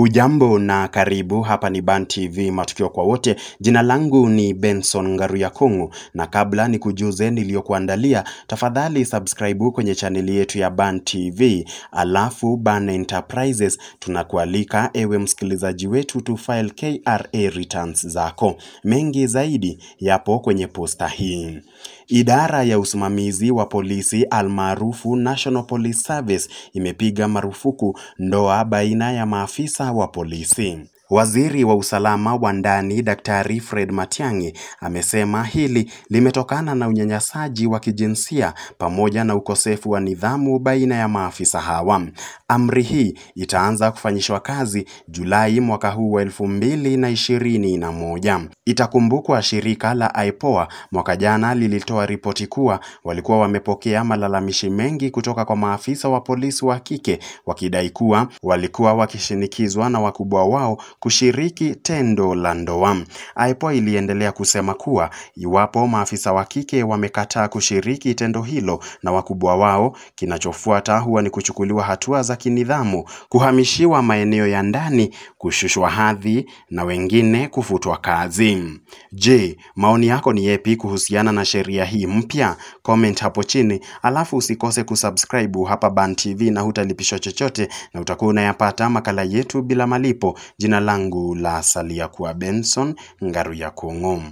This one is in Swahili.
Hujambo na karibu. Hapa ni Ban TV matukio kwa wote. Jina langu ni Benson Ngaruya Kongo, na kabla ni kujuze niliyokuandalia, tafadhali subscribe kwenye chaneli yetu ya Ban TV alafu Ban Enterprises. Tunakualika ewe msikilizaji wetu to file KRA returns zako. Mengi zaidi yapo kwenye posta hii. Idara ya usimamizi wa polisi almaarufu National Police Service imepiga marufuku ndoa baina ya maafisa wa polisi. Waziri wa usalama wa ndani Daktari Fred Matiang'i amesema hili limetokana na unyanyasaji wa kijinsia pamoja na ukosefu wa nidhamu baina ya maafisa hawa. Amri hii itaanza kufanyishwa kazi Julai mwaka huu wa elfu mbili na ishirini na moja. Itakumbukwa shirika la IPOA mwaka jana lilitoa ripoti kuwa walikuwa wamepokea malalamishi mengi kutoka kwa maafisa wa polisi wa kike wakidai kuwa walikuwa wakishinikizwa na wakubwa wao kushiriki tendo la ndoa. IPOA iliendelea kusema kuwa iwapo maafisa wa kike wamekataa kushiriki tendo hilo na wakubwa wao, kinachofuata huwa ni kuchukuliwa hatua za kinidhamu, kuhamishiwa maeneo ya ndani, kushushwa hadhi na wengine kufutwa kazi. Je, maoni yako ni yepi kuhusiana na sheria hii mpya? Comment hapo chini, alafu usikose kusubscribe hapa Ban TV na hutalipishwa chochote na utakuwa unayapata makala yetu bila malipo. Jina langu la salia kuwa Benson ya Kung'u.